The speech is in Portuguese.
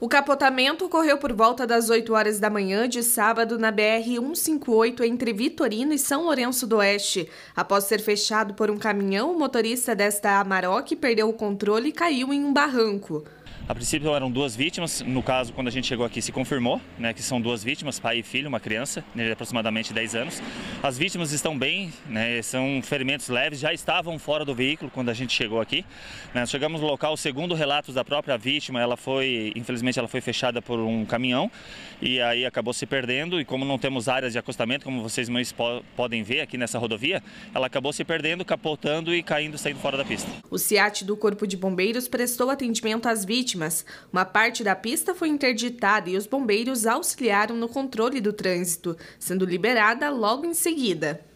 O capotamento ocorreu por volta das 8 horas da manhã de sábado na BR-158 entre Vitorino e São Lourenço do Oeste. Após ser fechado por um caminhão, o motorista desta Amarok perdeu o controle e caiu em um barranco. A princípio eram duas vítimas, no caso, quando a gente chegou aqui, se confirmou né, que são duas vítimas, pai e filho, uma criança, de aproximadamente 10 anos. As vítimas estão bem, né, são ferimentos leves, já estavam fora do veículo quando a gente chegou aqui. Né, chegamos no local, segundo relatos da própria vítima, ela foi, infelizmente, ela foi fechada por um caminhão e aí acabou se perdendo. E como não temos áreas de acostamento, como vocês po podem ver aqui nessa rodovia, ela acabou se perdendo, capotando e caindo, saindo fora da pista. O Ciat do Corpo de Bombeiros prestou atendimento às vítimas vítimas. Uma parte da pista foi interditada e os bombeiros auxiliaram no controle do trânsito, sendo liberada logo em seguida.